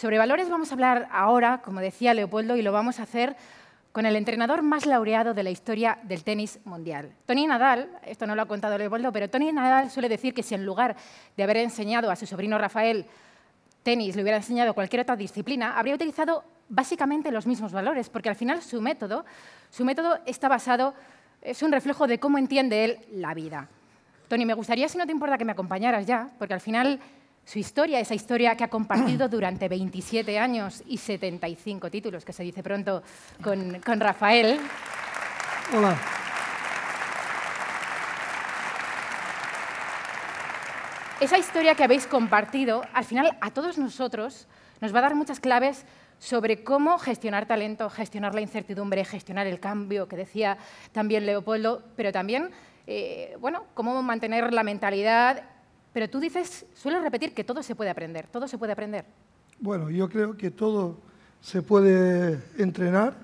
Sobre valores vamos a hablar ahora, como decía Leopoldo, y lo vamos a hacer con el entrenador más laureado de la historia del tenis mundial. Tony Nadal, esto no lo ha contado Leopoldo, pero Tony Nadal suele decir que si en lugar de haber enseñado a su sobrino Rafael tenis le hubiera enseñado cualquier otra disciplina, habría utilizado básicamente los mismos valores, porque al final su método, su método está basado, es un reflejo de cómo entiende él la vida. Tony, me gustaría, si no te importa, que me acompañaras ya, porque al final su historia, esa historia que ha compartido durante 27 años y 75 títulos, que se dice pronto, con, Rafael. Hola. Esa historia que habéis compartido, al final a todos nosotros nos va a dar muchas claves sobre cómo gestionar talento, gestionar la incertidumbre, gestionar el cambio, que decía también Leopoldo, pero también, eh, bueno, cómo mantener la mentalidad pero tú dices, suelo repetir que todo se puede aprender, todo se puede aprender. Bueno, yo creo que todo se puede entrenar.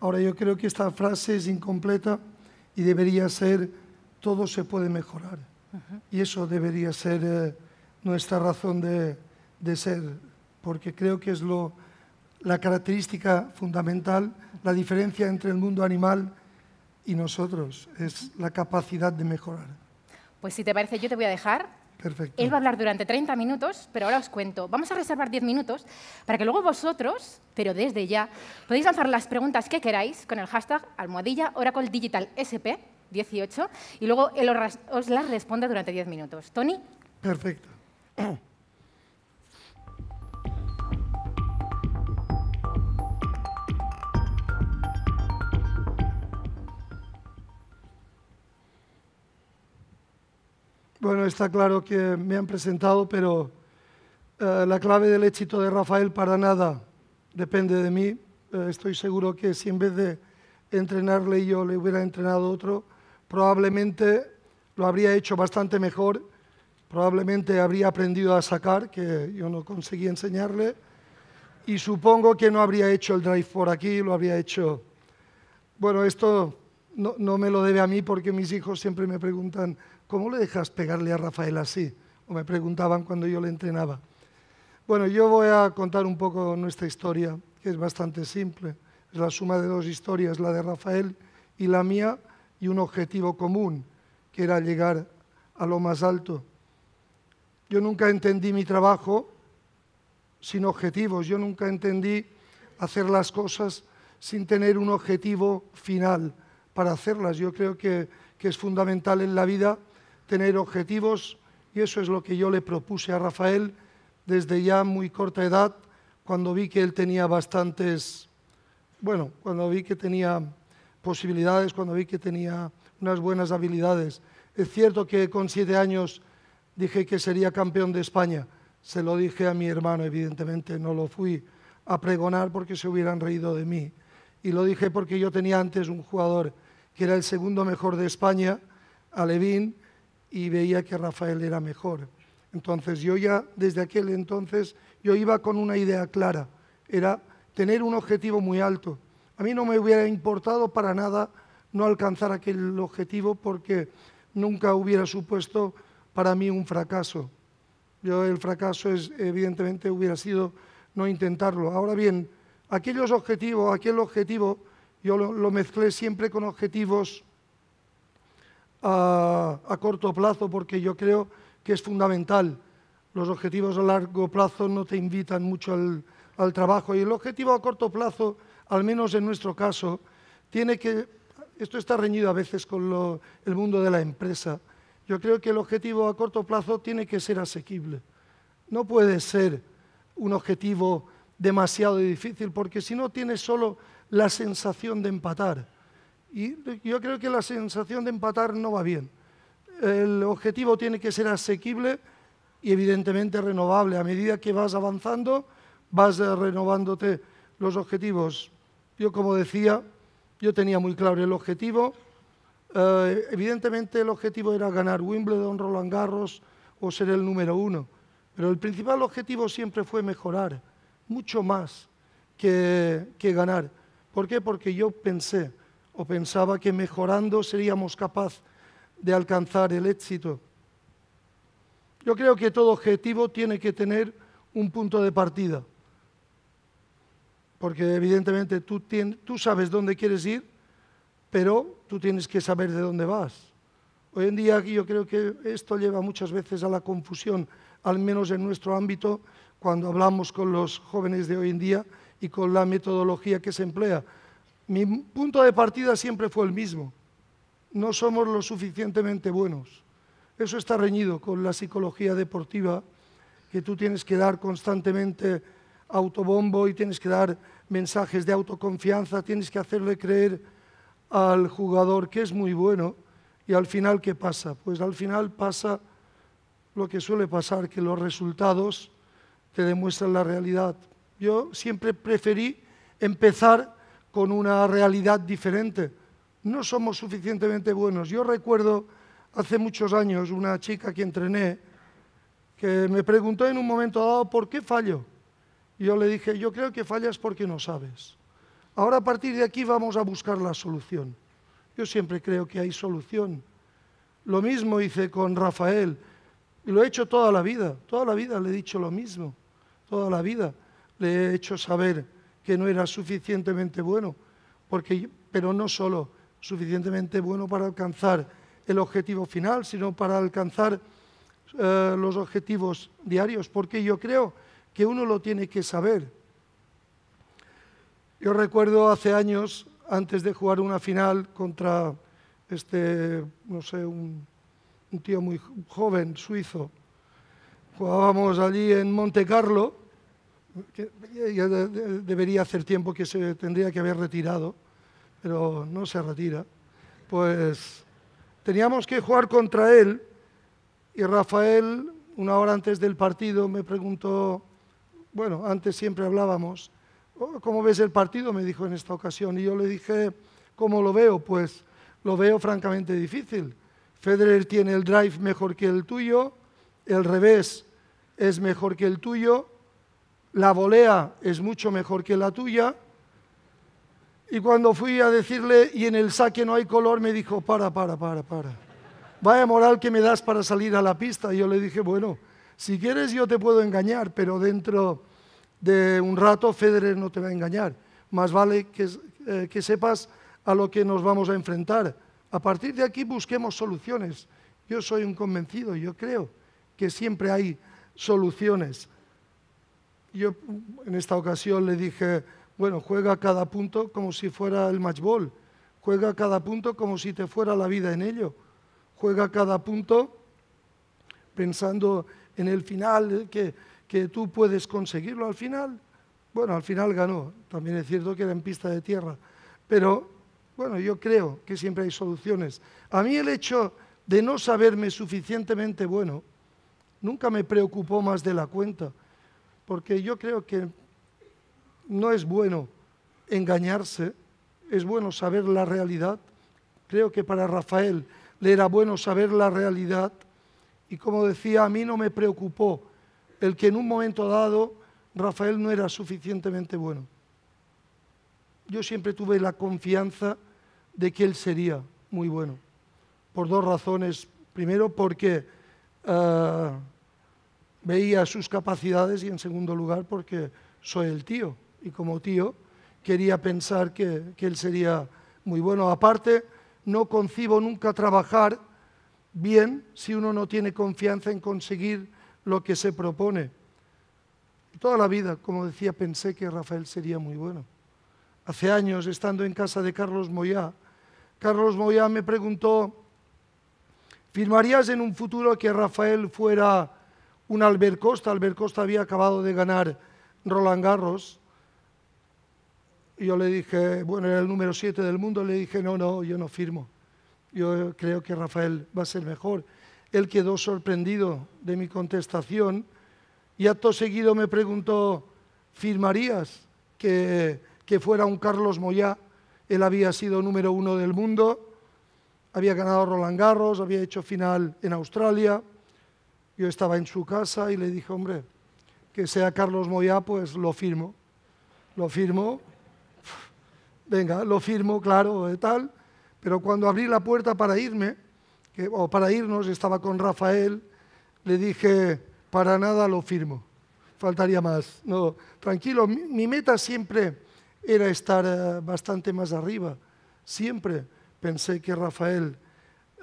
Ahora yo creo que esta frase es incompleta y debería ser todo se puede mejorar. Y eso debería ser eh, nuestra razón de, ser, porque creo que es lo, la característica fundamental, la diferencia entre el mundo animal y nosotros, es la capacidad de mejorar. Pues si te parece, yo te voy a dejar él va a hablar durante 30 minutos, pero ahora os cuento. Vamos a reservar 10 minutos para que luego vosotros, pero desde ya, podéis lanzar las preguntas que queráis con el hashtag almohadilla Oracle Digital SP 18 y luego él os las responde durante 10 minutos. Tony. Perfecto. Bueno, está claro que me han presentado, pero eh, la clave del éxito de Rafael para nada depende de mí. Eh, estoy seguro que si en vez de entrenarle yo le hubiera entrenado otro, probablemente lo habría hecho bastante mejor, probablemente habría aprendido a sacar, que yo no conseguí enseñarle, y supongo que no habría hecho el drive por aquí, lo habría hecho... Bueno, esto no me lo debe a mí porque mis hijos siempre me preguntan ¿cómo le dejas pegarle a Rafael así? me preguntaban cuando yo le entrenaba. Bueno, yo voy a contar un poco nuestra historia, que es bastante simple. Es la suma de dos historias, la de Rafael y la mía, y un objetivo común, que era llegar a lo más alto. Yo nunca entendí mi trabajo sin objetivos, yo nunca entendí hacer las cosas sin tener un objetivo final para hacerlas. Yo creo que, que es fundamental en la vida tener objetivos y eso es lo que yo le propuse a Rafael desde ya muy corta edad, cuando vi que él tenía bastantes, bueno, cuando vi que tenía posibilidades, cuando vi que tenía unas buenas habilidades. Es cierto que con siete años dije que sería campeón de España. Se lo dije a mi hermano, evidentemente no lo fui a pregonar porque se hubieran reído de mí. Y lo dije porque yo tenía antes un jugador que era el segundo mejor de España, Alevín, y veía que Rafael era mejor. Entonces yo ya desde aquel entonces yo iba con una idea clara, era tener un objetivo muy alto. A mí no me hubiera importado para nada no alcanzar aquel objetivo porque nunca hubiera supuesto para mí un fracaso. Yo el fracaso es evidentemente hubiera sido no intentarlo. Ahora bien, aquellos objetivos, aquel objetivo yo lo, lo mezclé siempre con objetivos a, corto plazo porque yo creo que es fundamental. Los objetivos a largo plazo no te invitan mucho al, trabajo y el objetivo a corto plazo, al menos en nuestro caso, tiene que, esto está reñido a veces con el mundo de la empresa, yo creo que el objetivo a corto plazo tiene que ser asequible. No puede ser un objetivo demasiado difícil porque si no tienes solo la sensación de empatar y yo creo que la sensación de empatar no va bien. El objetivo tiene que ser asequible y evidentemente renovable. A medida que vas avanzando, vas eh, renovándote los objetivos. Yo, como decía, yo tenía muy claro el objetivo. Eh, evidentemente el objetivo era ganar Wimbledon, Roland Garros o ser el número uno. Pero el principal objetivo siempre fue mejorar, mucho más que ganar. ¿Por qué? Porque yo pensé, o pensaba que mejorando seríamos capaces de alcanzar el éxito. Yo creo que todo objetivo tiene que tener un punto de partida, porque evidentemente tú, sabes dónde quieres ir, pero tú tienes que saber de dónde vas. Hoy en día yo creo que esto lleva muchas veces a la confusión, al menos en nuestro ámbito, cuando hablamos con los jóvenes de hoy en día y con la metodología que se emplea mi punto de partida siempre fue el mismo. No somos lo suficientemente buenos. Eso está reñido con la psicología deportiva, que tú tienes que dar constantemente autobombo y tienes que dar mensajes de autoconfianza, tienes que hacerle creer al jugador que es muy bueno y al final ¿qué pasa? Pues al final pasa lo que suele pasar, que los resultados te demuestran la realidad. Yo siempre preferí empezar con una realidad diferente. No somos suficientemente buenos. Yo recuerdo hace muchos años una chica que entrené que me preguntó en un momento dado, ¿por qué fallo? Y yo le dije, yo creo que fallas porque no sabes. Ahora a partir de aquí vamos a buscar la solución. Yo siempre creo que hay solución. Lo mismo hice con Rafael. Y lo he hecho toda la vida, toda la vida le he dicho lo mismo, toda la vida le he hecho saber que no era suficientemente bueno, pero no solo suficientemente bueno para alcanzar el objetivo final, sino para alcanzar eh, los objetivos diarios, porque yo creo que uno lo tiene que saber. Yo recuerdo hace años, antes de jugar una final contra este, no sé, un, un tío muy joven, suizo, jugábamos allí en Monte Carlo, que debería hacer tiempo que se tendría que haber retirado, pero no se retira, pues teníamos que jugar contra él y Rafael, una hora antes del partido, me preguntó, bueno, antes siempre hablábamos, oh, ¿cómo ves el partido? Me dijo en esta ocasión y yo le dije, ¿cómo lo veo? Pues lo veo francamente difícil. Federer tiene el drive mejor que el tuyo, el revés es mejor que el tuyo, la volea es mucho mejor que la tuya. Y cuando fui a decirle, y en el saque no hay color, me dijo, para, para, para, para. Vaya moral que me das para salir a la pista. Y yo le dije, bueno, si quieres yo te puedo engañar, pero dentro de un rato Federer no te va a engañar. Más vale que, eh, que sepas a lo que nos vamos a enfrentar. A partir de aquí busquemos soluciones. Yo soy un convencido, yo creo que siempre hay soluciones yo en esta ocasión le dije, bueno, juega cada punto como si fuera el matchball, juega cada punto como si te fuera la vida en ello, juega cada punto pensando en el final, que, que tú puedes conseguirlo al final. Bueno, al final ganó, también es cierto que era en pista de tierra, pero bueno, yo creo que siempre hay soluciones. A mí el hecho de no saberme suficientemente bueno nunca me preocupó más de la cuenta porque yo creo que no es bueno engañarse, es bueno saber la realidad. Creo que para Rafael le era bueno saber la realidad y como decía, a mí no me preocupó el que en un momento dado Rafael no era suficientemente bueno. Yo siempre tuve la confianza de que él sería muy bueno, por dos razones. Primero, porque... Eh, veía sus capacidades y en segundo lugar porque soy el tío y como tío quería pensar que, él sería muy bueno. Aparte, no concibo nunca trabajar bien si uno no tiene confianza en conseguir lo que se propone. Toda la vida, como decía, pensé que Rafael sería muy bueno. Hace años, estando en casa de Carlos Moyá, Carlos Moyá me preguntó, ¿firmarías en un futuro que Rafael fuera un Albert Costa. Albert Costa había acabado de ganar Roland Garros. yo le dije, bueno, era el número 7 del mundo, le dije, no, no, yo no firmo. Yo creo que Rafael va a ser mejor. Él quedó sorprendido de mi contestación y acto seguido me preguntó, ¿firmarías que, fuera un Carlos Moyá? Él había sido número uno del mundo, había ganado Roland Garros, había hecho final en Australia yo estaba en su casa y le dije, hombre, que sea Carlos Moyá, pues lo firmo. Lo firmo, venga, lo firmo, claro, de tal. Pero cuando abrí la puerta para irme, o para irnos, estaba con Rafael, le dije, para nada lo firmo, faltaría más. No, tranquilo, mi, meta siempre era estar eh, bastante más arriba. Siempre pensé que Rafael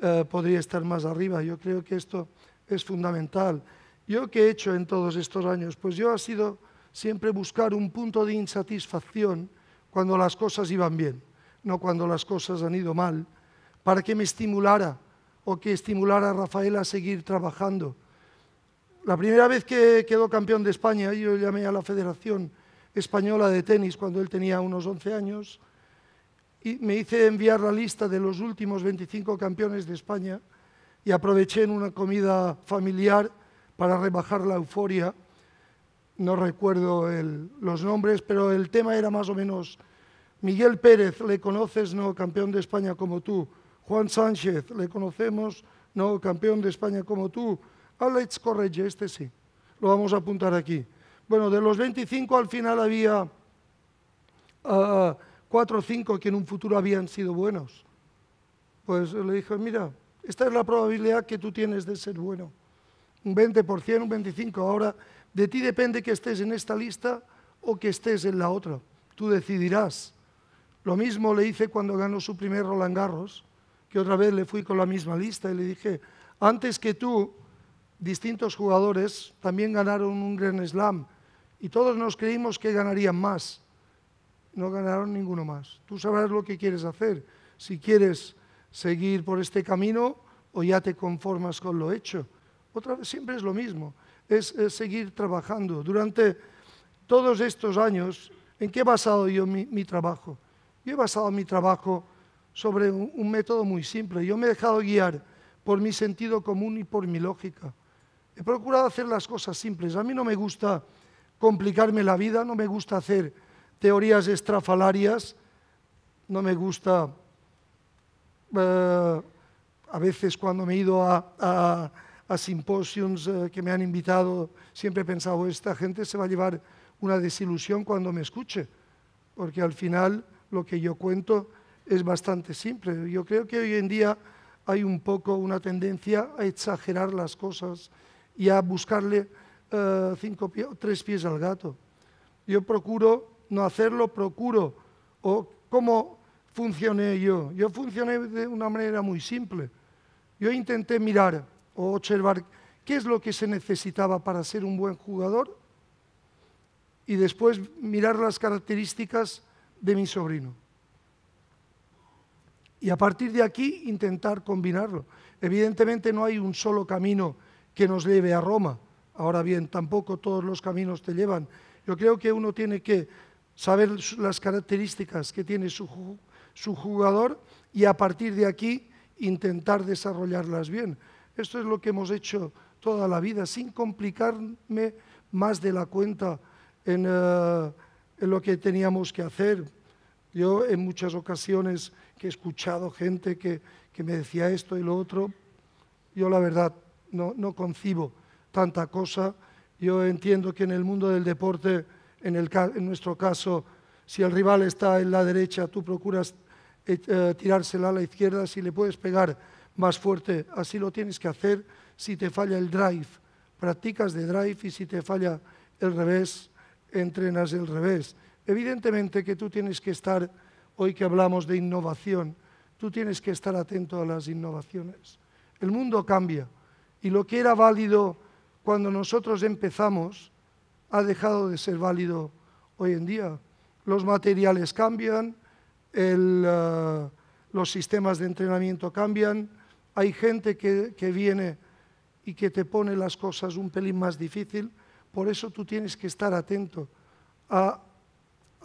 eh, podría estar más arriba. Yo creo que esto es fundamental. ¿Yo qué he hecho en todos estos años? Pues yo ha sido siempre buscar un punto de insatisfacción cuando las cosas iban bien, no cuando las cosas han ido mal, para que me estimulara o que estimulara a Rafael a seguir trabajando. La primera vez que quedó campeón de España, yo llamé a la Federación Española de Tenis cuando él tenía unos 11 años y me hice enviar la lista de los últimos 25 campeones de España y aproveché en una comida familiar para rebajar la euforia. No recuerdo los nombres, pero el tema era más o menos Miguel Pérez, le conoces, no, campeón de España como tú. Juan Sánchez, le conocemos, no, campeón de España como tú. Alex Correge, este sí, lo vamos a apuntar aquí. Bueno, de los 25 al final había 4 ah, o 5 que en un futuro habían sido buenos. Pues le dije, mira, esta es la probabilidad que tú tienes de ser bueno. Un 20%, un 25%. Ahora, de ti depende que estés en esta lista o que estés en la otra. Tú decidirás. Lo mismo le hice cuando ganó su primer Roland Garros, que otra vez le fui con la misma lista y le dije, antes que tú, distintos jugadores también ganaron un Grand Slam y todos nos creímos que ganarían más. No ganaron ninguno más. Tú sabrás lo que quieres hacer. Si quieres seguir por este camino o ya te conformas con lo hecho. Otra vez, siempre es lo mismo, es, seguir trabajando. Durante todos estos años, ¿en qué he basado yo mi, trabajo? Yo he basado mi trabajo sobre un método muy simple. Yo me he dejado guiar por mi sentido común y por mi lógica. He procurado hacer las cosas simples. A mí no me gusta complicarme la vida, no me gusta hacer teorías estrafalarias, no me gusta eh, a veces cuando me he ido a, a, a eh, que me han invitado, siempre he pensado, esta gente se va a llevar una desilusión cuando me escuche, porque al final lo que yo cuento es bastante simple. Yo creo que hoy en día hay un poco una tendencia a exagerar las cosas y a buscarle eh, cinco tres pies al gato. Yo procuro no hacerlo, procuro, o como funcioné yo? Yo funcioné de una manera muy simple. Yo intenté mirar o observar qué es lo que se necesitaba para ser un buen jugador y después mirar las características de mi sobrino. Y a partir de aquí intentar combinarlo. Evidentemente no hay un solo camino que nos lleve a Roma. Ahora bien, tampoco todos los caminos te llevan. Yo creo que uno tiene que saber las características que tiene su, su jugador y a partir de aquí intentar desarrollarlas bien. Esto es lo que hemos hecho toda la vida, sin complicarme más de la cuenta en, eh, lo que teníamos que hacer. Yo en muchas ocasiones que he escuchado gente que, me decía esto y lo otro, yo la verdad no, concibo tanta cosa. Yo entiendo que en el mundo del deporte, en, en, nuestro caso, si el rival está en la derecha, tú procuras eh, eh, tirársela a la izquierda, si le puedes pegar más fuerte, así lo tienes que hacer. Si te falla el drive, practicas de drive y si te falla el revés, entrenas el revés. Evidentemente que tú tienes que estar, hoy que hablamos de innovación, tú tienes que estar atento a las innovaciones. El mundo cambia y lo que era válido cuando nosotros empezamos ha dejado de ser válido hoy en día. Los materiales cambian, eh, los sistemas de entrenamiento cambian, hay gente que, viene y que te pone las cosas un pelín más difícil, por eso tú tienes que estar atento a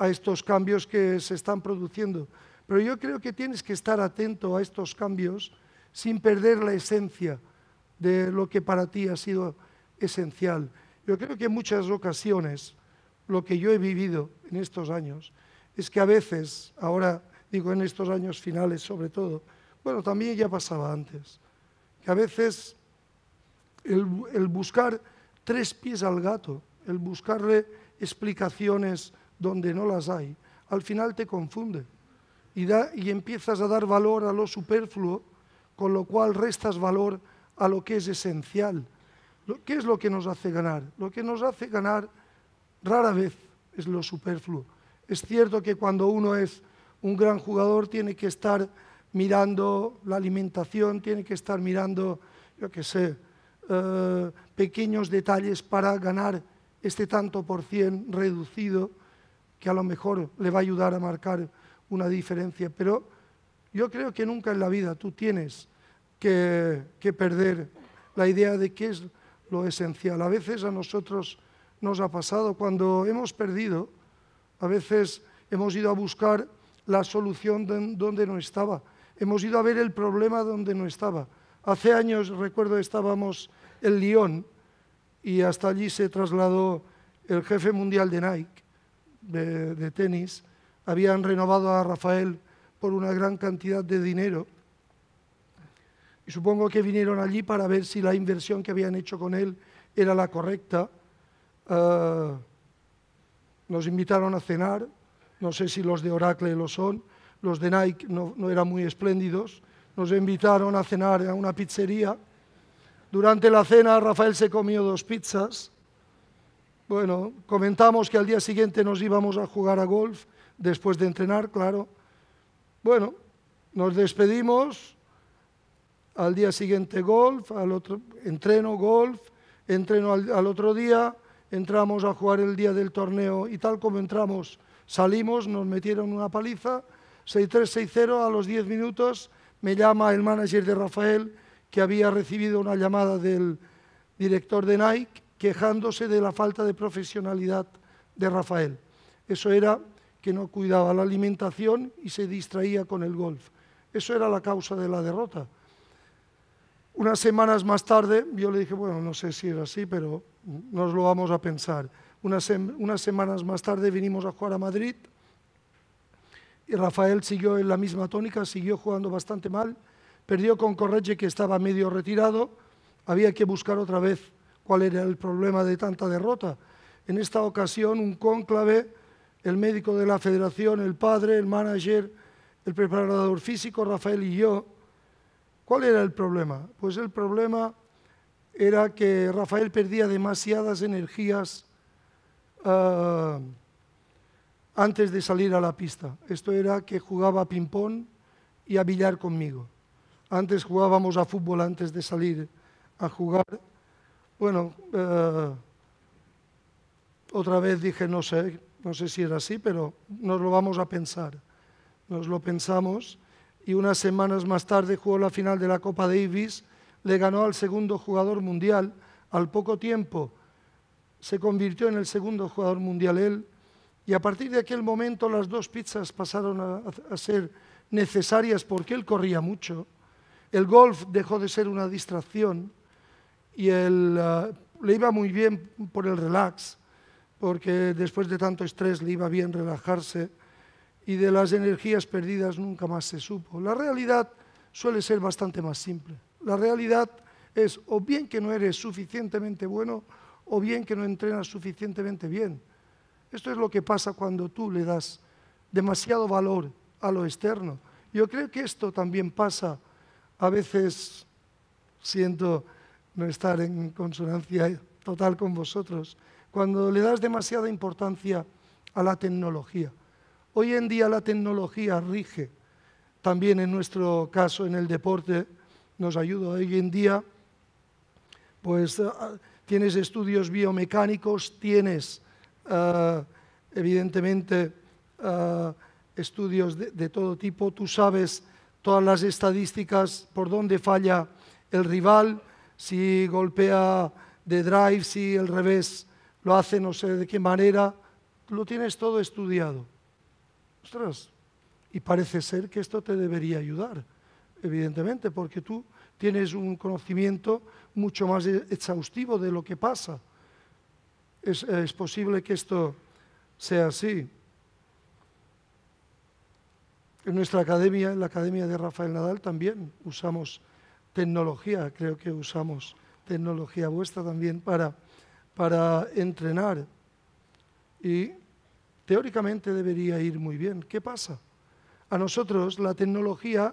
estos cambios que se están produciendo. Pero yo creo que tienes que estar atento a estos cambios sin perder la esencia de lo que para ti ha sido esencial. Yo creo que en muchas ocasiones lo que yo he vivido en estos años es que a veces, ahora digo en estos años finales sobre todo, bueno, también ya pasaba antes, que a veces el, buscar tres pies al gato, el buscarle explicaciones donde no las hay, al final te confunde y, y empiezas a dar valor a lo superfluo, con lo cual restas valor a lo que es esencial. ¿Qué es lo que nos hace ganar? Lo que nos hace ganar rara vez es lo superfluo es cierto que cuando uno es un gran jugador tiene que estar mirando la alimentación, tiene que estar mirando, yo qué sé, eh, pequeños detalles para ganar este tanto por cien reducido que a lo mejor le va a ayudar a marcar una diferencia. Pero yo creo que nunca en la vida tú tienes que, que perder la idea de qué es lo esencial. A veces a nosotros nos ha pasado cuando hemos perdido, a veces hemos ido a buscar la solución donde no estaba. Hemos ido a ver el problema donde no estaba. Hace años, recuerdo, estábamos en Lyon y hasta allí se trasladó el jefe mundial de Nike, de, tenis. Habían renovado a Rafael por una gran cantidad de dinero. Y supongo que vinieron allí para ver si la inversión que habían hecho con él era la correcta. Ah, nos invitaron a cenar, no sé si los de Oracle lo son, los de Nike no, eran muy espléndidos, nos invitaron a cenar a una pizzería. Durante la cena Rafael se comió dos pizzas. Bueno, comentamos que al día siguiente nos íbamos a jugar a golf, después de entrenar, claro. Bueno, nos despedimos, al día siguiente golf, al entreno golf, entreno al otro día, entramos a jugar el día del torneo y tal como entramos, salimos, nos metieron una paliza, 6-3, 6-0, a los 10 minutos me llama el manager de Rafael, que había recibido una llamada del director de Nike quejándose de la falta de profesionalidad de Rafael. Eso era que no cuidaba la alimentación y se distraía con el golf. Eso era la causa de la derrota. Unas semanas más tarde, yo le dije, bueno, no sé si era así, pero nos lo vamos a pensar. Unas, semanas más tarde vinimos a jugar a Madrid y Rafael siguió en la misma tónica, siguió jugando bastante mal, perdió con Correge que estaba medio retirado, había que buscar otra vez cuál era el problema de tanta derrota. En esta ocasión un cónclave, el médico de la federación, el padre, el manager, el preparador físico, Rafael y yo, ¿cuál era el problema? Pues el problema era que Rafael perdía demasiadas energías ah, antes de salir a la pista. Esto era que jugaba a ping-pong y a billar conmigo. Antes jugábamos a fútbol antes de salir a jugar. Bueno, ah, otra vez dije, no sé, no sé si era así, pero nos lo vamos a pensar. Nos lo pensamos y unas semanas más tarde jugó la final de la Copa Davis le ganó al segundo jugador mundial. Al poco tiempo se convirtió en el segundo jugador mundial él. Y a partir de aquel momento las dos pizzas pasaron a, ser necesarias porque él corría mucho. El golf dejó de ser una distracción y ah, le iba muy bien por el relax, porque después de tanto estrés le iba bien relajarse y de las energías perdidas nunca más se supo. La realidad suele ser bastante más simple. La realidad es o bien que no eres suficientemente bueno o bien que no entrenas suficientemente bien. Esto es lo que pasa cuando tú le das demasiado valor a lo externo. Yo creo que esto también pasa, a veces siento no estar en consonancia total con vosotros, cuando le das demasiada importancia a la tecnología. Hoy en día la tecnología rige, también en nuestro caso en el deporte, nos ayuda hoy en día, pues eh, tienes estudios biomecánicos, tienes eh, evidentemente eh, estudios de, todo tipo, tú sabes todas las estadísticas, por dónde falla el rival, si golpea de drive, si el revés lo hace no sé de qué manera, lo tienes todo estudiado. Ostras, y parece ser que esto te debería ayudar evidentemente, porque tú tienes un conocimiento mucho más e- exhaustivo de lo que pasa. Es, posible que esto sea así. En nuestra academia, en la academia de Rafael Nadal, también usamos tecnología, creo que usamos tecnología vuestra también para, para entrenar. Y teóricamente debería ir muy bien. ¿Qué pasa? A nosotros la tecnología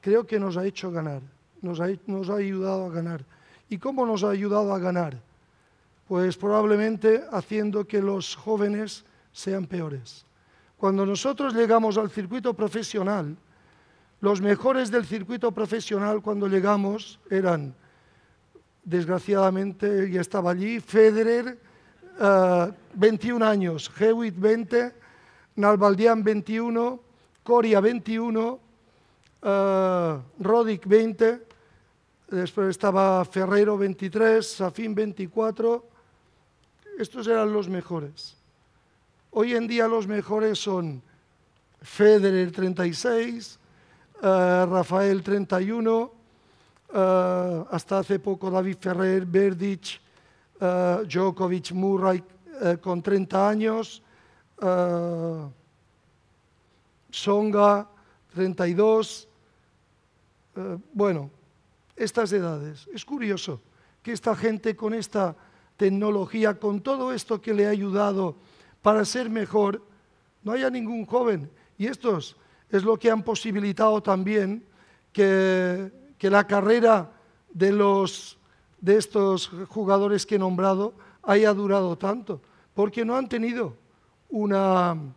creo que nos ha hecho ganar, nos ha, nos ha ayudado a ganar. ¿Y cómo nos ha ayudado a ganar? Pues probablemente haciendo que los jóvenes sean peores. Cuando nosotros llegamos al circuito profesional, los mejores del circuito profesional cuando llegamos eran, desgraciadamente, ya estaba allí, Federer, 21 eh, años, Hewitt, 20, Nalbaldian, 21, Coria, 21, eh, Rodick Rodic 20, después estaba Ferrero 23, Safin 24, estos eran los mejores. Hoy en día los mejores son Federer 36, eh, Rafael 31, eh, hasta hace poco David Ferrer, Verdic, Djokovic, Murray con 30 años, Songa 32, eh, bueno, estas edades. Es curioso que esta gente con esta tecnología, con todo esto que le ha ayudado para ser mejor, no haya ningún joven. Y estos es lo que han posibilitado también que, la carrera de, estos jugadores que he nombrado haya durado tanto, porque no han tenido un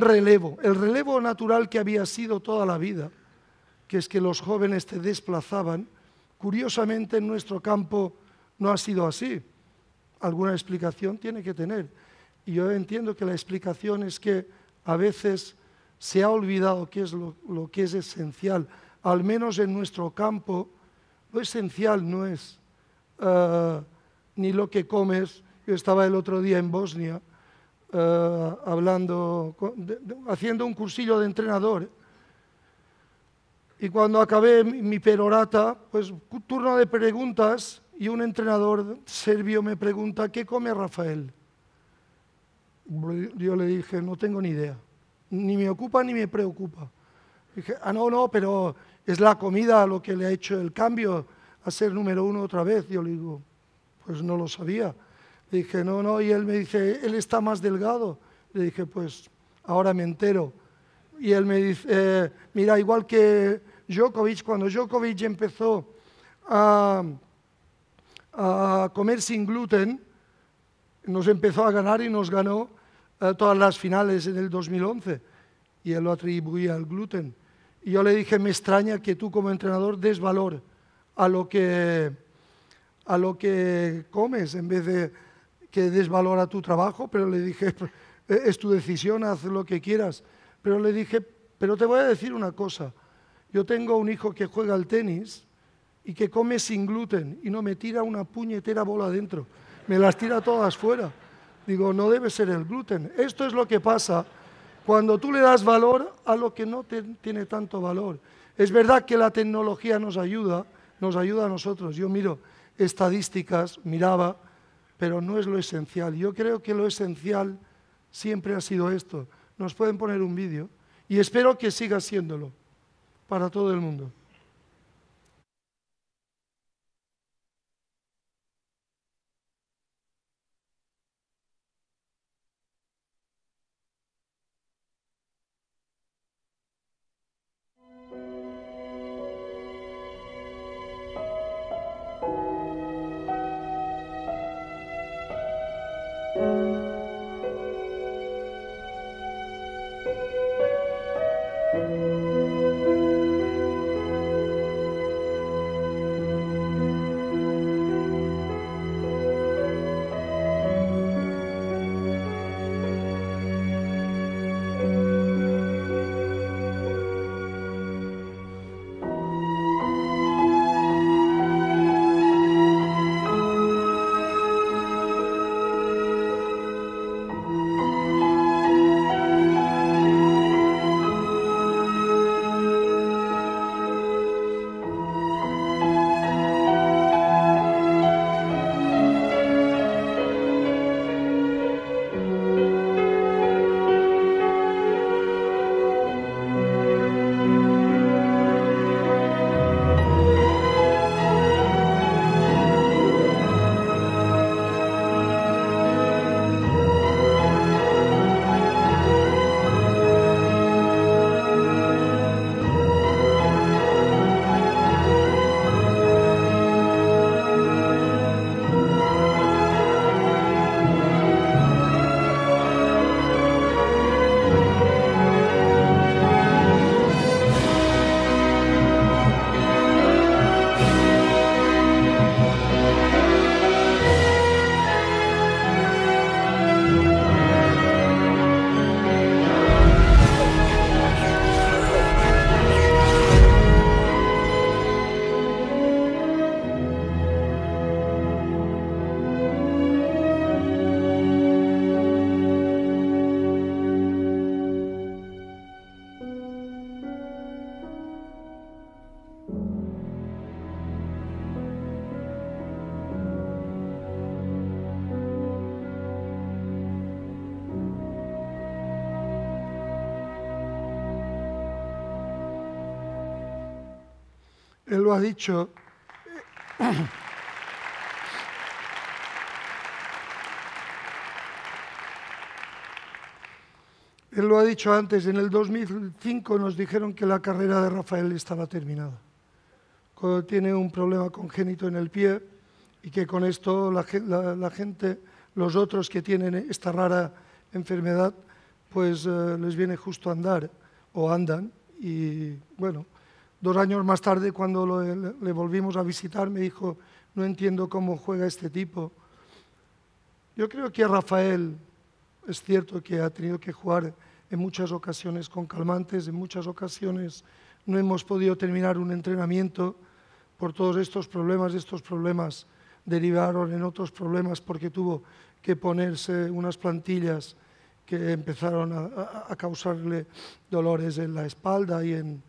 relevo, el relevo natural que había sido toda la vida que es que los jóvenes te desplazaban. Curiosamente en nuestro campo no ha sido así. Alguna explicación tiene que tener. Y yo entiendo que la explicación es que a veces se ha olvidado qué es lo, que es esencial. Al menos en nuestro campo, lo esencial no es eh, ni lo que comes. Yo estaba el otro día en Bosnia eh, hablando, haciendo un cursillo de entrenador y cuando acabé mi perorata, pues turno de preguntas y un entrenador serbio me pregunta, ¿qué come Rafael? Yo le dije, no tengo ni idea, ni me ocupa ni me preocupa. Dije, ah, no, no, pero es la comida lo que le ha hecho el cambio a ser número uno otra vez. Yo le digo, pues no lo sabía. dije, no, no, y él me dice, él está más delgado. Le dije, pues ahora me entero. Y él me dice, eh, mira, igual que Djokovic, cuando Djokovic empezó a, comer sin gluten, nos empezó a ganar y nos ganó eh, todas las finales en el 2011. Y él lo atribuía al gluten. Y yo le dije, me extraña que tú como entrenador desvalor a lo que, a lo que comes en vez de que desvalora tu trabajo, pero le dije, es tu decisión, haz lo que quieras. Pero le dije, pero te voy a decir una cosa, yo tengo un hijo que juega al tenis y que come sin gluten y no me tira una puñetera bola adentro, me las tira todas fuera. Digo, no debe ser el gluten. Esto es lo que pasa cuando tú le das valor a lo que no tiene tanto valor. Es verdad que la tecnología nos ayuda, nos ayuda a nosotros. Yo miro estadísticas, miraba, pero no es lo esencial. Yo creo que lo esencial siempre ha sido esto nos pueden poner un vídeo y espero que siga siéndolo para todo el mundo. lo dicho. Él lo ha dicho antes, en el 2005 nos dijeron que la carrera de Rafael estaba terminada. Cuando tiene un problema congénito en el pie y que con esto la, gente, los otros que tienen esta rara enfermedad, pues eh, les viene justo andar o andan y bueno, Dos años más tarde, cuando le volvimos a visitar, me dijo, no entiendo cómo juega este tipo. Yo creo que Rafael es cierto que ha tenido que jugar en muchas ocasiones con calmantes, en muchas ocasiones no hemos podido terminar un entrenamiento por todos estos problemas, estos problemas derivaron en otros problemas porque tuvo que ponerse unas plantillas que empezaron a, a causarle dolores en la espalda y en,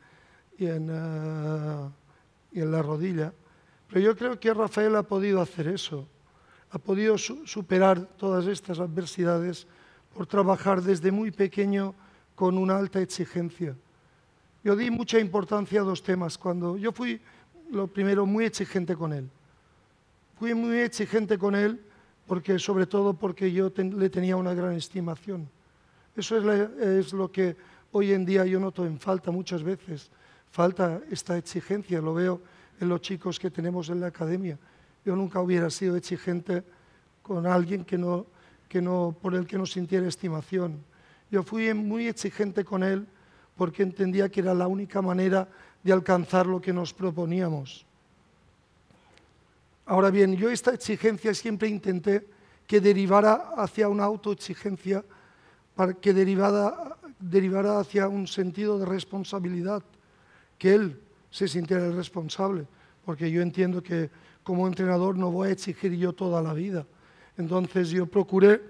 y en, eh, en la rodilla. Pero yo creo que Rafael ha podido hacer eso, ha podido superar todas estas adversidades por trabajar desde muy pequeño con una alta exigencia. Yo di mucha importancia a dos temas cuando yo fui, lo primero, muy exigente con él. Fui muy exigente con él porque, sobre todo porque yo le tenía una gran estimación. Eso es lo que hoy en día yo noto en falta muchas veces falta esta exigencia, lo veo en los chicos que tenemos en la academia. Yo nunca hubiera sido exigente con alguien que no, por el que no sintiera estimación. Yo fui muy exigente con él porque entendía que era la única manera de alcanzar lo que nos proponíamos. Ahora bien, yo esta exigencia siempre intenté que derivara hacia una autoexigencia, que derivara hacia un sentido de responsabilidad que él se sintiera el responsable, porque yo entiendo que como entrenador no voy a exigir yo toda la vida. Entonces yo procuré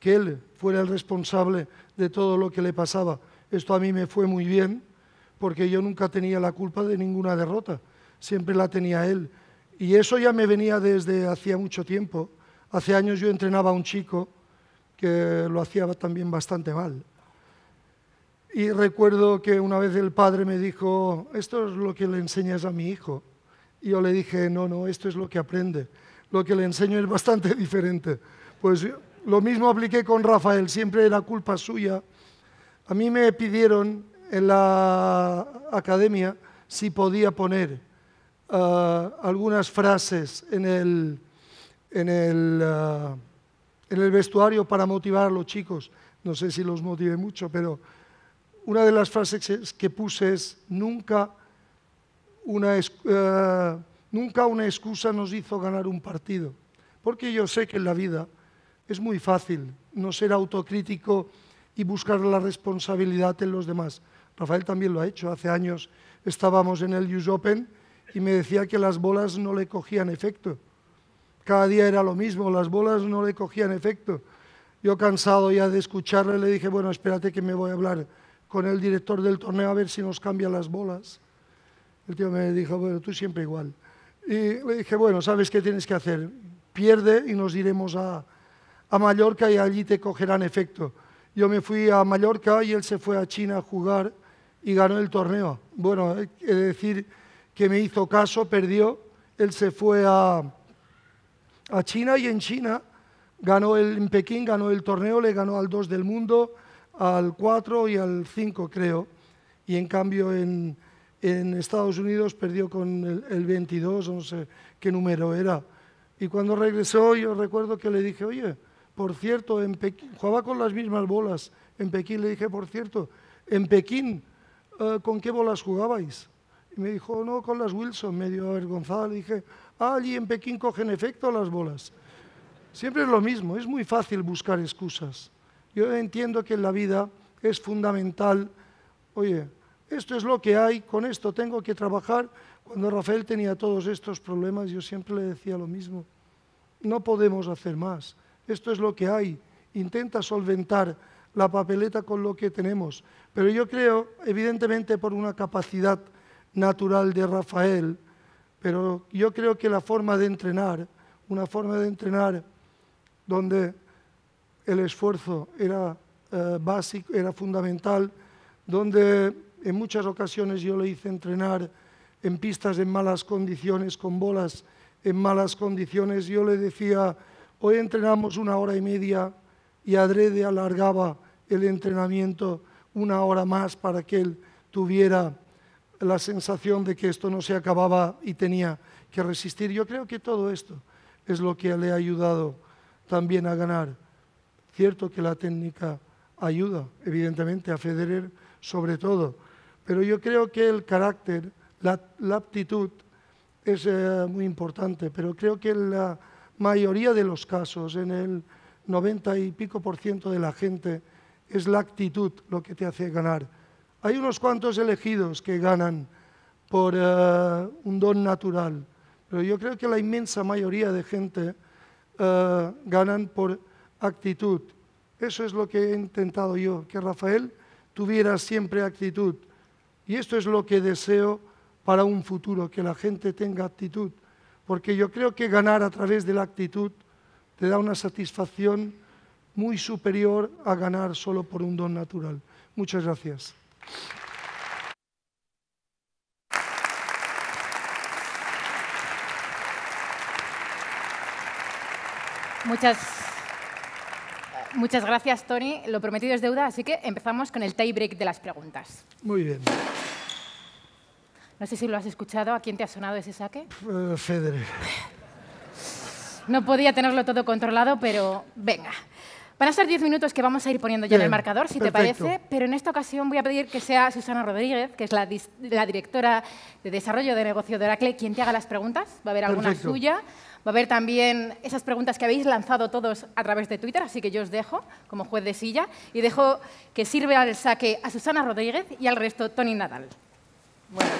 que él fuera el responsable de todo lo que le pasaba. Esto a mí me fue muy bien, porque yo nunca tenía la culpa de ninguna derrota, siempre la tenía él. Y eso ya me venía desde hacía mucho tiempo. Hace años yo entrenaba a un chico que lo hacía también bastante mal. Y recuerdo que una vez el padre me dijo, esto es lo que le enseñas a mi hijo. Y yo le dije, no, no, esto es lo que aprende. Lo que le enseño es bastante diferente. Pues lo mismo apliqué con Rafael, siempre era culpa suya. A mí me pidieron en la academia si podía poner ah, algunas frases en el, en, el, ah, en el vestuario para motivar a los chicos. No sé si los motivé mucho, pero una de las frases que puse es, eh, nunca una, excusa nos hizo ganar un partido. Porque yo sé que en la vida es muy fácil no ser autocrítico y buscar la responsabilidad en los demás. Rafael también lo ha hecho. Hace años estábamos en el US Open y me decía que las bolas no le cogían efecto. Cada día era lo mismo, las bolas no le cogían efecto. Yo cansado ya de escucharle le dije, bueno, espérate que me voy a hablar con el director del torneo a ver si nos cambia las bolas. El tío me dijo, bueno, tú siempre igual. Y le dije, bueno, ¿sabes qué tienes que hacer? Pierde y nos iremos a, Mallorca y allí te cogerán efecto. Yo me fui a Mallorca y él se fue a China a jugar y ganó el torneo. Bueno, he de decir que me hizo caso, perdió. Él se fue a, China y en China ganó el, en Pekín ganó el torneo, le ganó al 2 del mundo, al 4 y al 5, creo, y en cambio en, Estados Unidos perdió con el, 22, no sé qué número era. Y cuando regresó, yo recuerdo que le dije, oye, por cierto, en Pekín, jugaba con las mismas bolas en Pekín, le dije, por cierto, en Pekín, eh, ¿con qué bolas jugabais? Y me dijo, no, con las Wilson, medio avergonzada. Le dije, ah, allí en Pekín cogen efecto las bolas. Siempre es lo mismo, es muy fácil buscar excusas. Yo entiendo que en la vida es fundamental, oye, esto es lo que hay, con esto tengo que trabajar. Cuando Rafael tenía todos estos problemas, yo siempre le decía lo mismo, no podemos hacer más, esto es lo que hay, intenta solventar la papeleta con lo que tenemos. Pero yo creo, evidentemente por una capacidad natural de Rafael, pero yo creo que la forma de entrenar, una forma de entrenar donde el esfuerzo era eh, básico, era fundamental, donde en muchas ocasiones yo le hice entrenar en pistas en malas condiciones, con bolas en malas condiciones. Yo le decía, hoy entrenamos una hora y media y adrede alargaba el entrenamiento una hora más para que él tuviera la sensación de que esto no se acababa y tenía que resistir. Yo creo que todo esto es lo que le ha ayudado también a ganar. Cierto que la técnica ayuda, evidentemente, a Federer sobre todo, pero yo creo que el carácter, la, aptitud es eh, muy importante, pero creo que la mayoría de los casos, en el 90 y pico por ciento de la gente, es la actitud lo que te hace ganar. Hay unos cuantos elegidos que ganan por eh, un don natural, pero yo creo que la inmensa mayoría de gente eh, ganan por actitud. Eso es lo que he intentado yo, que Rafael tuviera siempre actitud. Y esto es lo que deseo para un futuro, que la gente tenga actitud. Porque yo creo que ganar a través de la actitud te da una satisfacción muy superior a ganar solo por un don natural. Muchas gracias. Muchas Muchas gracias, Tony. Lo prometido es deuda, así que empezamos con el tie-break de las preguntas. Muy bien. No sé si lo has escuchado. ¿A quién te ha sonado ese saque? Eh, Federer. No podía tenerlo todo controlado, pero venga. Van a ser 10 minutos que vamos a ir poniendo ya en el marcador, si te parece, pero en esta ocasión voy a pedir que sea Susana Rodríguez, que es la, directora de Desarrollo de Negocio de Oracle, quien te haga las preguntas. Va a haber alguna suya. Va a haber también esas preguntas que habéis lanzado todos a través de Twitter, así que yo os dejo como juez de silla y dejo que sirva al saque a Susana Rodríguez y al resto Tony Nadal. Bueno,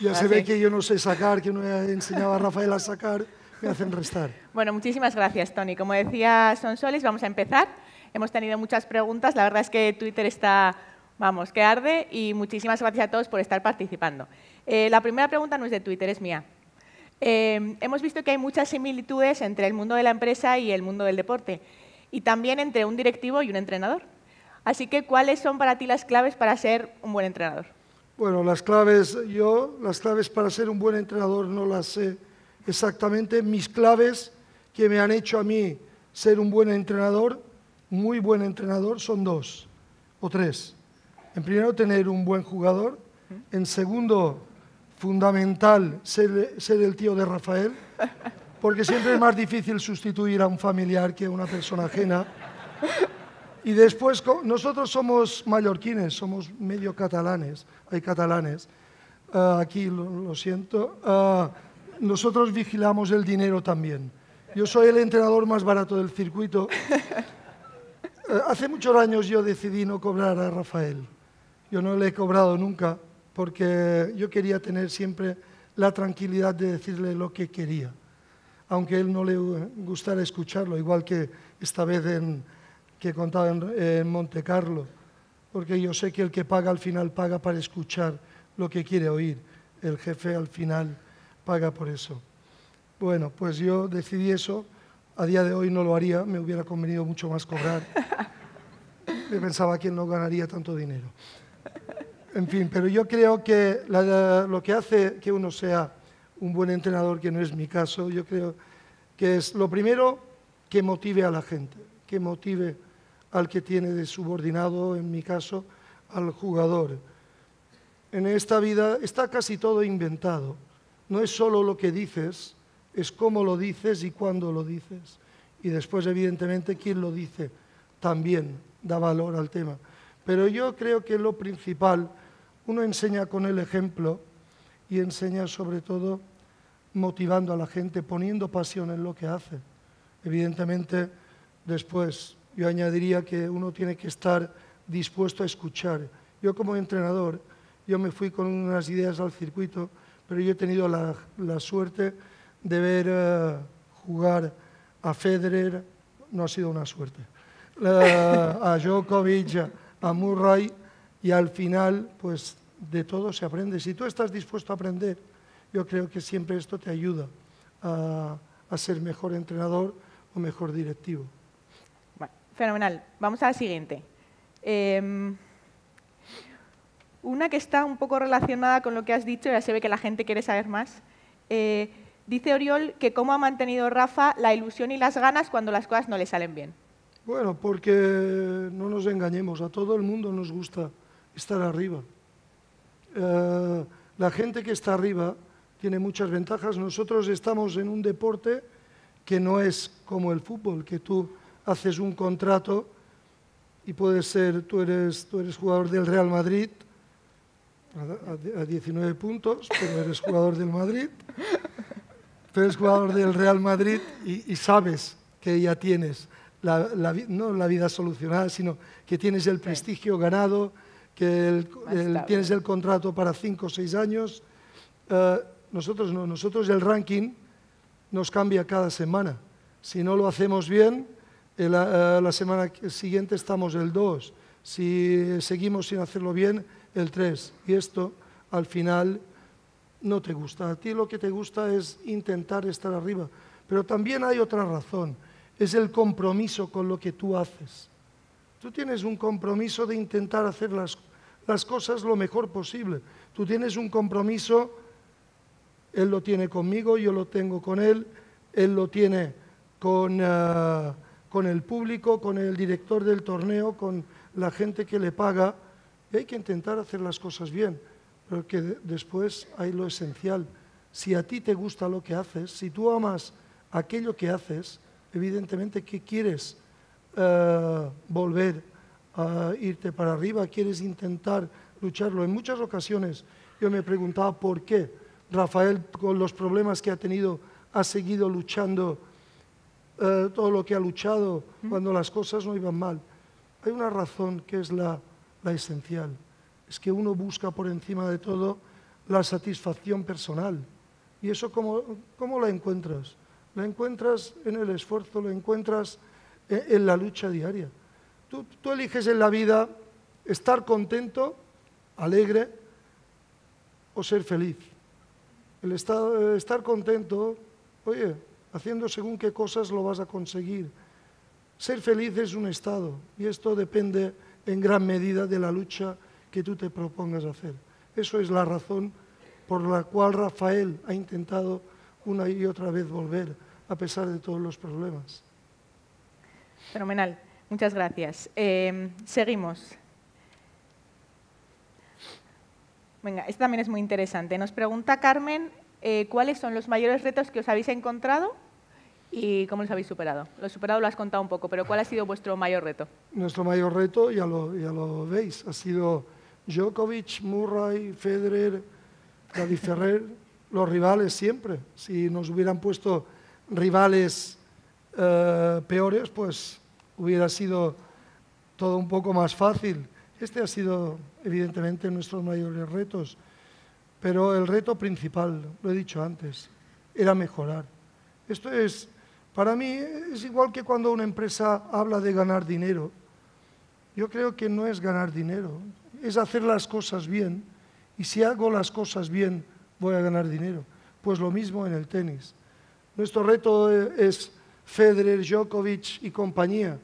ya se ve que yo no sé sacar, que no he enseñado a Rafael a sacar, me hacen restar. Bueno, muchísimas gracias, Tony. Como decía Sonsoles, vamos a empezar. Hemos tenido muchas preguntas, la verdad es que Twitter está Vamos, que arde y muchísimas gracias a todos por estar participando. Eh, la primera pregunta no es de Twitter, es mía. Em, hemos visto que hay muchas similitudes entre el mundo de la empresa y el mundo del deporte, y también entre un directivo y un entrenador. Así que, ¿cuáles son para ti las claves para ser un buen entrenador? Bueno, las claves, yo las claves para ser un buen entrenador no las sé exactamente. Mis claves que me han hecho a mí ser un buen entrenador, muy buen entrenador, son dos o tres. En primero, tener un buen jugador. En segundo, fundamental ser, el tío de Rafael, porque siempre es más difícil sustituir a un familiar que a una persona ajena. Y después, nosotros somos mallorquines, somos medio catalanes, hay catalanes. Ah, aquí lo, siento. Ah, nosotros vigilamos el dinero también. Yo soy el entrenador más barato del circuito. Ah, hace muchos años yo decidí no cobrar a Rafael. Yo no le he cobrado nunca porque yo quería tener siempre la tranquilidad de decirle lo que quería, aunque a él no le gustara escucharlo, igual que esta vez que contaba en, en Monte Carlo, porque yo sé que el que paga al final paga para escuchar lo que quiere oír, el jefe al final paga por eso. Bueno, pues yo decidí eso, a día de hoy no lo haría, me hubiera convenido mucho más cobrar, me pensaba que no ganaría tanto dinero. En fin, pero yo creo que lo que hace que uno sea un buen entrenador, que no es mi caso, yo creo que es lo primero que motive a la gente, que motive al que tiene de subordinado, en mi caso, al jugador. En esta vida está casi todo inventado. No es solo lo que dices, es cómo lo dices y cuándo lo dices. Y después, evidentemente, quién lo dice también da valor al tema. Pero yo creo que lo principal uno enseña con el ejemplo y enseña sobre todo motivando a la gente, poniendo pasión en lo que hace. Evidentemente, después yo añadiría que uno tiene que estar dispuesto a escuchar. Yo como entrenador, yo me fui con unas ideas al circuito, pero yo he tenido la, suerte de ver eh, jugar a Federer, no ha sido una suerte, eh, a Djokovic, a Murray, y al final, pues de todo se aprende. Si tú estás dispuesto a aprender, yo creo que siempre esto te ayuda a, ser mejor entrenador o mejor directivo. Bueno, fenomenal. Vamos a la siguiente. Em, una que está un poco relacionada con lo que has dicho, ya se ve que la gente quiere saber más. Eh, dice Oriol que cómo ha mantenido Rafa la ilusión y las ganas cuando las cosas no le salen bien. Bueno, porque no nos engañemos, a todo el mundo nos gusta estar arriba. Eh, la gente que está arriba tiene muchas ventajas. Nosotros estamos en un deporte que no es como el fútbol, que tú haces un contrato y puedes ser, tú eres, tú eres jugador del Real Madrid a, 19 puntos, pero eres jugador del Madrid, tú eres jugador del Real Madrid y, sabes que ya tienes no la vida solucionada, sino que tienes el prestigio ganado, que tienes el contrato para cinco o seis años. Eh, nosotros no, nosotros el ranking nos cambia cada semana. Si no lo hacemos bien, la, eh, la, semana siguiente estamos el 2. Si seguimos sin hacerlo bien, el 3. Y esto al final no te gusta. A ti lo que te gusta es intentar estar arriba. Pero también hay otra razón. Es el compromiso con lo que tú haces. Tú tienes un compromiso de intentar hacer las, cosas lo mejor posible. Tú tienes un compromiso, Él lo tiene conmigo, yo lo tengo con Él, Él lo tiene con, ah, el público, con el director del torneo, con la gente que le paga. Y hay que intentar hacer las cosas bien, porque después hay lo esencial. Si a ti te gusta lo que haces, si tú amas aquello que haces, evidentemente, ¿qué quieres? Eh, volver a irte para arriba, quieres intentar lucharlo. En muchas ocasiones yo me preguntaba por qué Rafael, con los problemas que ha tenido, ha seguido luchando eh, todo lo que ha luchado cuando las cosas no iban mal. Hay una razón que es la, esencial, es que uno busca por encima de todo la satisfacción personal. ¿Y eso cómo, cómo la encuentras? La encuentras en el esfuerzo, la encuentras en la lucha diaria. Tú, eliges en la vida estar contento, alegre o ser feliz. El estar contento, oye, haciendo según qué cosas lo vas a conseguir. Ser feliz es un estado y esto depende en gran medida de la lucha que tú te propongas hacer. Eso es la razón por la cual Rafael ha intentado una y otra vez volver a pesar de todos los problemas. Fenomenal, muchas gracias. Em, seguimos. Venga, esto también es muy interesante. Nos pregunta Carmen eh, cuáles son los mayores retos que os habéis encontrado y cómo los habéis superado. Lo superado lo has contado un poco, pero ¿cuál ha sido vuestro mayor reto? Nuestro mayor reto, ya lo, veis, ha sido Djokovic, Murray, Federer, David Ferrer, los rivales siempre. Si nos hubieran puesto rivales eh, peores, pues hubiera sido todo un poco más fácil. Este ha sido, evidentemente, nuestros mayores retos, pero el reto principal, lo he dicho antes, era mejorar. Esto es, para mí, es igual que cuando una empresa habla de ganar dinero. Yo creo que no es ganar dinero, es hacer las cosas bien. Y si hago las cosas bien, voy a ganar dinero. Pues lo mismo en el tenis. Nuestro reto eh, es Federer, Djokovic y compañía.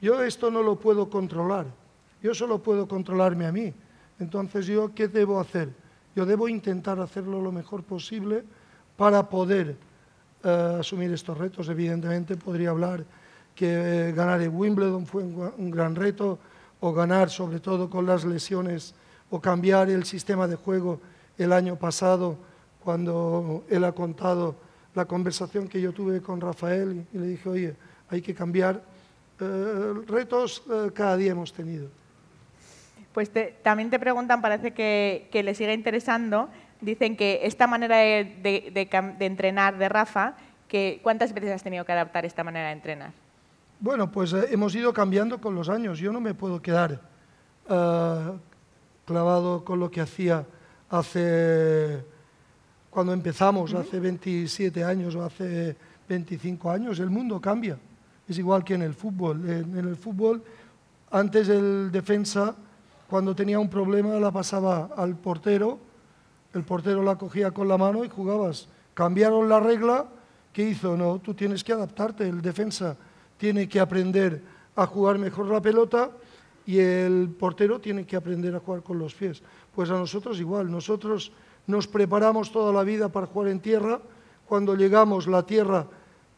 Yo esto no lo puedo controlar, yo solo puedo controlarme a mí. Entonces, ¿yo qué debo hacer? Yo debo intentar hacerlo lo mejor posible para poder eh, asumir estos retos. Evidentemente, podría hablar que eh, ganar el Wimbledon fue un gran reto, o ganar sobre todo con las lesiones, o cambiar el sistema de juego el año pasado, cuando él ha contado la conversación que yo tuve con Rafael y, le dije, oye, hay que cambiar. Eh, retos eh, cada día hemos tenido. Pues también te preguntan, parece que, que le sigue interesando, dicen que esta manera de, entrenar de Rafa, que, ¿cuántas veces has tenido que adaptar esta manera de entrenar? Bueno, pues eh, hemos ido cambiando con los años. Yo no me puedo quedar clavado con lo que hacía hace cuando empezamos hace 27 años o hace 25 años, el mundo cambia. Es igual que en el fútbol. En, en el fútbol, antes el defensa, cuando tenía un problema, la pasaba al portero, el portero la cogía con la mano y jugabas. Cambiaron la regla, ¿qué hizo? No, tú tienes que adaptarte, el defensa tiene que aprender a jugar mejor la pelota y el portero tiene que aprender a jugar con los pies. Pues a nosotros igual, nosotros nos preparamos toda la vida para jugar en tierra, cuando llegamos la tierra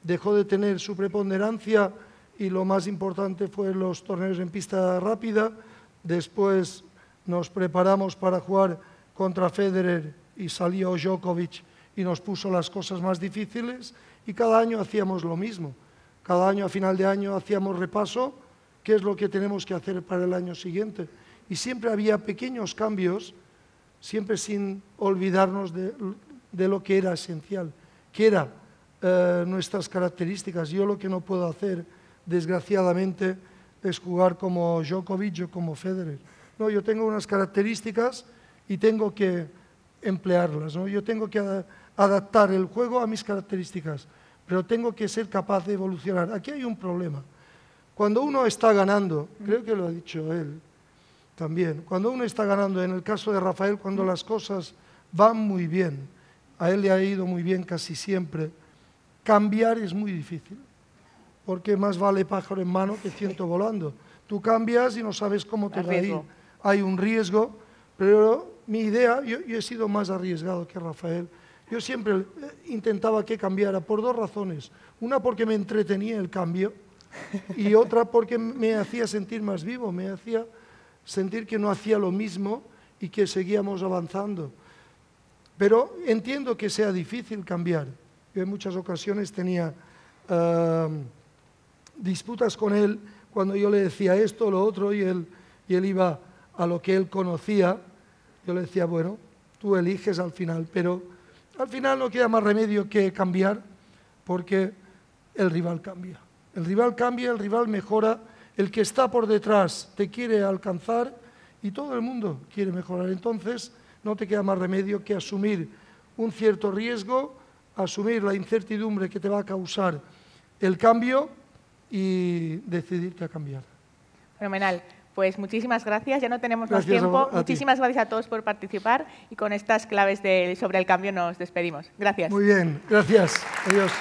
dejó de tener su preponderancia y lo más importante fue los torneos en pista rápida, después nos preparamos para jugar contra Federer y salió Djokovic y nos puso las cosas más difíciles y cada año hacíamos lo mismo. Cada año, a final de año, hacíamos repaso, qué es lo que tenemos que hacer para el año siguiente. Y siempre había pequeños cambios siempre sin olvidarnos de, lo que era esencial, que eran eh, nuestras características. Yo lo que no puedo hacer, desgraciadamente, es jugar como Djokovic o como Federer. No, yo tengo unas características y tengo que emplearlas. ¿no? Yo tengo que adaptar el juego a mis características, pero tengo que ser capaz de evolucionar. Aquí hay un problema. Cuando uno está ganando, creo que lo ha dicho él, también. Cuando uno está ganando, en el caso de Rafael, cuando las cosas van muy bien, a él le ha ido muy bien casi siempre, cambiar es muy difícil, porque más vale pájaro en mano que ciento volando. Tú cambias y no sabes cómo te va a ir. Hay un riesgo, pero mi idea, yo, yo he sido más arriesgado que Rafael. Yo siempre eh, intentaba que cambiara por dos razones. Una porque me entretenía el cambio y otra porque me hacía sentir más vivo, me hacía sentir que no hacía lo mismo y que seguíamos avanzando. Pero entiendo que sea difícil cambiar. Yo en muchas ocasiones tenía eh, disputas con él cuando yo le decía esto, lo otro, y él iba a lo que él conocía. Yo le decía, bueno, tú eliges al final, pero al final no queda más remedio que cambiar porque el rival cambia. El rival cambia, el rival mejora el que está por detrás te quiere alcanzar y todo el mundo quiere mejorar. Entonces, no te queda más remedio que asumir un cierto riesgo, asumir la incertidumbre que te va a causar el cambio y decidirte a cambiar. Fenomenal. Pues muchísimas gracias, ya no tenemos más tiempo. muchísimas gracias a todos por participar y con estas claves sobre el cambio nos despedimos. Gracias. Muy bien, gracias. Adiós.